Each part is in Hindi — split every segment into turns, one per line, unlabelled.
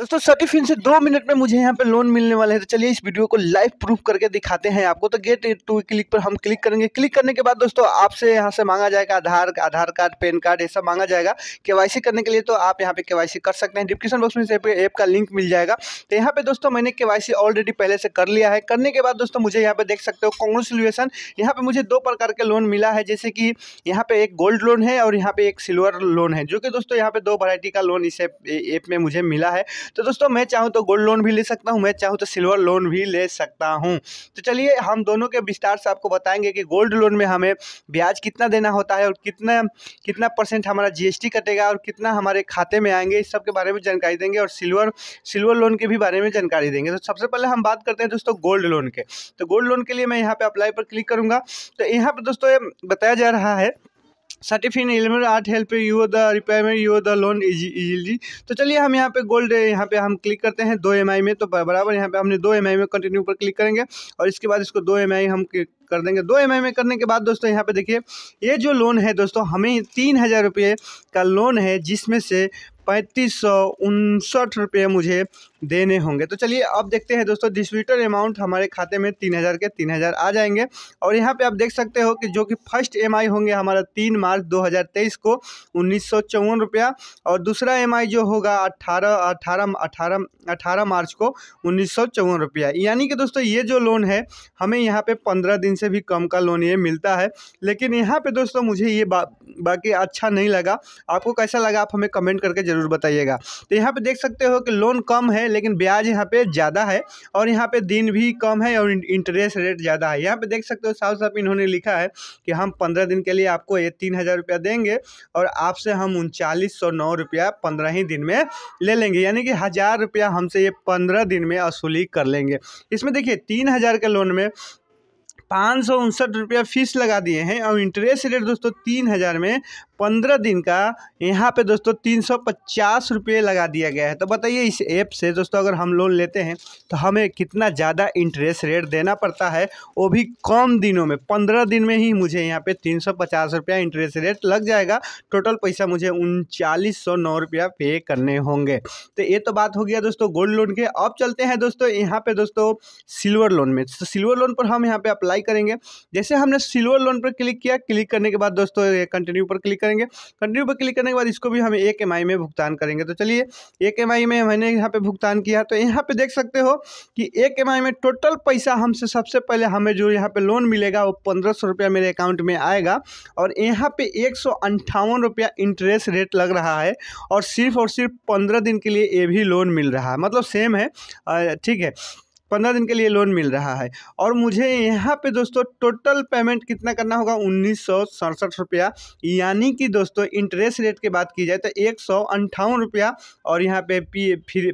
दोस्तों सटी फिन से दो मिनट में मुझे यहाँ पे लोन मिलने वाले हैं तो चलिए इस वीडियो को लाइव प्रूफ करके दिखाते हैं आपको तो गेट टू क्लिक पर हम क्लिक करेंगे क्लिक करने के बाद दोस्तों आपसे यहाँ से मांगा जाएगा Aadhaar Aadhaar card PAN card ये सब मांगा जाएगा के करने के लिए तो आप यहाँ पे के कर सकते हैं डिस्क्रिप्शन बॉक्स में से ऐप का लिंक मिल जाएगा तो यहाँ पे दोस्तों मैंने के ऑलरेडी पहले से कर लिया है करने के बाद दोस्तों मुझे यहाँ पे देख सकते हो कॉन्ग्रेचुलेसन यहाँ पे मुझे दो प्रकार के लोन मिला है जैसे कि यहाँ पे एक गोल्ड लोन है और यहाँ पे एक सिल्वर लोन है जो कि दोस्तों यहाँ पे दो वरायटी का लोन इस ऐप में मुझे मिला है तो दोस्तों मैं चाहूँ तो गोल्ड लोन भी ले सकता हूँ मैं चाहूँ तो सिल्वर लोन भी ले सकता हूँ तो चलिए हम दोनों के विस्तार से आपको बताएंगे कि गोल्ड लोन में हमें ब्याज कितना देना होता है और कितना कितना परसेंट हमारा जी कटेगा और कितना हमारे खाते में आएंगे इस सब के बारे में जानकारी देंगे और सिल्वर सिल्वर लोन के भी बारे में जानकारी देंगे तो सबसे पहले हम बात करते हैं दोस्तों गोल्ड लोन के तो गोल्ड लोन के लिए मैं यहाँ पर अप्लाई पर क्लिक करूँगा तो यहाँ पर दोस्तों बताया जा रहा है सर्टिफिन element art help you the repayment you the loan easily तो चलिए हम यहाँ पे गोल्ड यहाँ पे हम क्लिक करते हैं दो एम में तो बराबर यहाँ पे हमने दो एम में कंटिन्यू पर क्लिक करेंगे और इसके बाद इसको दो एम हम कर देंगे दो एम में करने के बाद दोस्तों यहाँ पे देखिए ये जो लोन है दोस्तों हमें तीन हज़ार रुपये का लोन है जिसमें से पैंतीस सौ उनसठ रुपये मुझे देने होंगे तो चलिए अब देखते हैं दोस्तों डिस्ट्रीब्यूटर अमाउंट हमारे खाते में तीन हज़ार के तीन हज़ार आ जाएंगे और यहाँ पे आप देख सकते हो कि जो कि फर्स्ट एम होंगे हमारा तीन मार्च 2023 को उन्नीस रुपया और दूसरा एम जो होगा अट्ठारह अठारह अठारह अट्ठारह मार्च को उन्नीस रुपया यानी कि दोस्तों ये जो लोन है हमें यहाँ पर पंद्रह दिन से भी कम का लोन ये मिलता है लेकिन यहाँ पर दोस्तों मुझे ये बा, बाकी अच्छा नहीं लगा आपको कैसा लगा आप हमें कमेंट करके ज़रूर बताइएगा तो यहाँ पर देख सकते हो कि लोन कम है लेकिन ब्याज यहाँ पे ज़्यादा है और यहाँ पे दिन भी कम है और इंटरेस्ट रेट ज़्यादा है यहाँ पे देख सकते हो साफ साफ इन्होंने लिखा है कि हम पंद्रह दिन के लिए आपको ये तीन हज़ार रुपया देंगे और आपसे हम उनचालीस सौ नौ रुपया पंद्रह ही दिन में ले लेंगे यानी कि हज़ार रुपया हमसे ये पंद्रह दिन में असूली कर लेंगे इसमें देखिए तीन हज़ार के लोन में पाँच सौ उनसठ रुपया फीस लगा दिए हैं और इंटरेस्ट रेट दोस्तों तीन हज़ार में पंद्रह दिन का यहाँ पे दोस्तों तीन सौ पचास रुपये लगा दिया गया है तो बताइए इस ऐप से दोस्तों अगर हम लोन लेते हैं तो हमें कितना ज़्यादा इंटरेस्ट रेट देना पड़ता है वो भी कम दिनों में पंद्रह दिन में ही मुझे यहाँ पे तीन सौ पचास रुपया इंटरेस्ट रेट लग जाएगा टोटल पैसा मुझे उनचालीस सौ नौ रुपया पे करने होंगे तो ये तो बात हो गया दोस्तों गोल्ड लोन के अब चलते हैं दोस्तों यहाँ पर दोस्तों सिल्वर लोन में तो सिल्वर लोन पर हम यहाँ पर अप्लाई करेंगे जैसे हमने सिल्वर लोन पर क्लिक किया क्लिक करने के बाद दोस्तों कंटिन्यू पर क्लिक करेंगे कंटिन्यू पर क्लिक करने के बाद इसको भी हम एक एम में भुगतान करेंगे तो चलिए एक एम में मैंने यहाँ पर भुगतान किया तो यहाँ पर देख सकते हो कि एक एम में टोटल पैसा हमसे सबसे पहले हमें जो यहाँ पर लोन मिलेगा वो पंद्रह रुपया मेरे अकाउंट में आएगा और यहाँ पे एक रुपया इंटरेस्ट रेट लग रहा है और सिर्फ और सिर्फ पंद्रह दिन के लिए ये भी लोन मिल रहा है मतलब सेम है ठीक है पंद्रह दिन के लिए लोन मिल रहा है और मुझे यहाँ पे दोस्तों टोटल पेमेंट कितना करना होगा उन्नीस सौ सड़सठ रुपया यानी कि दोस्तों इंटरेस्ट रेट की बात की जाए तो एक सौ अंठावन रुपया और यहाँ पे पी फिर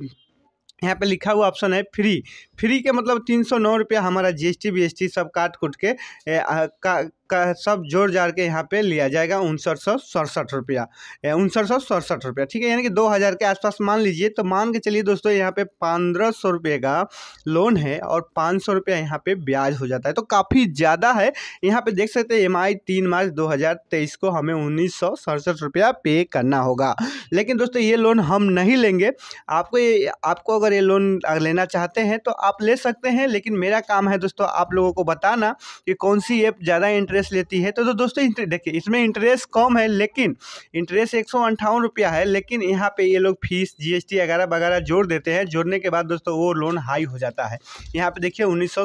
यहाँ पे लिखा हुआ ऑप्शन है फ्री फ्री के मतलब तीन सौ नौ रुपया हमारा जीएसटी बीएसटी सब काट कुट के ए, आ, का का सब जोड़ जाड़ के यहाँ पे लिया जाएगा उनसठ सौ सड़सठ रुपया उनसठ सौ सड़सठ रुपया ठीक है यानी कि दो हज़ार के आसपास मान लीजिए तो मान के चलिए दोस्तों यहाँ पे पंद्रह सौ रुपये का लोन है और पाँच सौ रुपया यहाँ पर ब्याज हो जाता है तो काफ़ी ज़्यादा है यहाँ पे देख सकते हैं एम आई तीन मार्च दो हज़ार तेईस को हमें उन्नीस सौ सड़सठ रुपया पे करना होगा लेकिन दोस्तों ये लोन हम नहीं लेंगे आपको ये आपको अगर ये लोन लेना चाहते हैं तो आप ले सकते हैं लेकिन मेरा काम है दोस्तों आप लोगों को बताना कि कौन सी ऐप ज़्यादा इंटरेस्ट लेती है तो, तो दोस्तों देखिए इसमें इंटरेस्ट कम है लेकिन इंटरेस्ट एक रुपया है लेकिन यहाँ पे ये लोग फीस जीएसटी वगैरह वगैरह जोड़ देते हैं जोड़ने के बाद दोस्तों वो लोन हाई हो जाता है यहाँ पर देखिए उन्नीस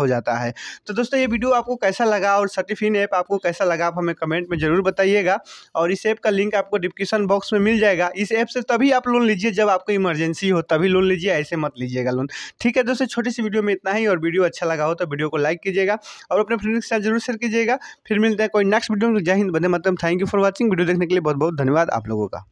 हो जाता है तो दोस्तों ये वीडियो आपको कैसा लगा और सर्टिफिन ऐप आपको कैसा लगा आप हमें कमेंट में ज़रूर बताइएगा और इस ऐप का लिंक आपको डिस्क्रिप्शन बॉक्स में मिल जाएगा इस ऐप से तभी आप लोन लीजिए जब आपको इमरजेंसी हो तभी लोन लीजिए लीजिए ऐसे मत लीजिएगा लोन ठीक है दोस्तों छोटी सी वीडियो में इतना ही और वीडियो अच्छा लगा हो तो वीडियो को लाइक कीजिएगा और अपने फ्रेंड्स के साथ जरूर शेयर कीजिएगा फिर मिलते हैं कोई नेक्स्ट वीडियो में जय हिंद बंदे मतलब thank you for watching video देखने के लिए बहुत बहुत धन्यवाद आप लोगों का